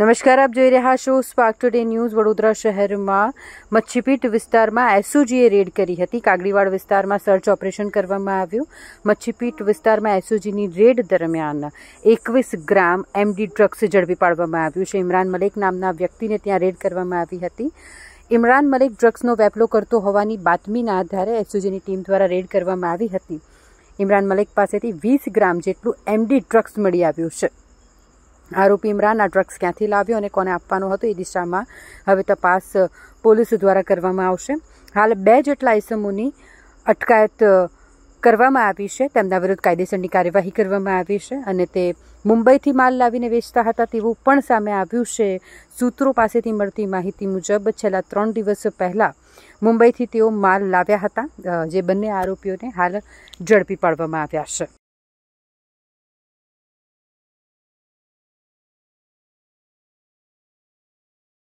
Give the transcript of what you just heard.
નમસ્કાર આપ જોઈ રહ્યા છો સ્પાર્ક ટુડે ન્યૂઝ વડોદરા શહેરમાં મચ્છીપીટ વિસ્તારમાં એસઓજીએ રેડ કરી હતી કાગડીવાડ વિસ્તારમાં સર્ચ ઓપરેશન કરવામાં આવ્યું મચ્છીપીટ વિસ્તારમાં એસઓજીની રેડ દરમિયાન એકવીસ ગ્રામ એમડી ડ્રગ્સ ઝડપી પાડવામાં આવ્યું છે ઇમરાન મલિક નામના વ્યક્તિને ત્યાં રેડ કરવામાં આવી હતી ઇમરાન મલિક ડ્રગ્સનો વેપલો કરતો હોવાની બાતમીના આધારે એસઓજીની ટીમ દ્વારા રેડ કરવામાં આવી હતી ઇમરાન મલિક પાસેથી વીસ ગ્રામ જેટલું એમડી ડ્રગ્સ મળી આવ્યું છે આરોપી ઇમરાન આ ડ્રગ્સ ક્યાંથી લાવ્યો અને કોને આપવાનો હતો એ દિશામાં હવે તપાસ પોલીસ દ્વારા કરવામાં આવશે હાલ બે જેટલા ઇસમોની અટકાયત કરવામાં આવી છે તેમના વિરુદ્ધ કાયદેસરની કાર્યવાહી કરવામાં આવી છે અને તે મુંબઈથી માલ લાવીને વેચતા હતા તેવું પણ સામે આવ્યું છે સૂત્રો પાસેથી મળતી માહિતી મુજબ છેલ્લા ત્રણ દિવસ પહેલાં મુંબઈથી તેઓ માલ લાવ્યા હતા જે બંને આરોપીઓને હાલ ઝડપી પાડવામાં આવ્યા છે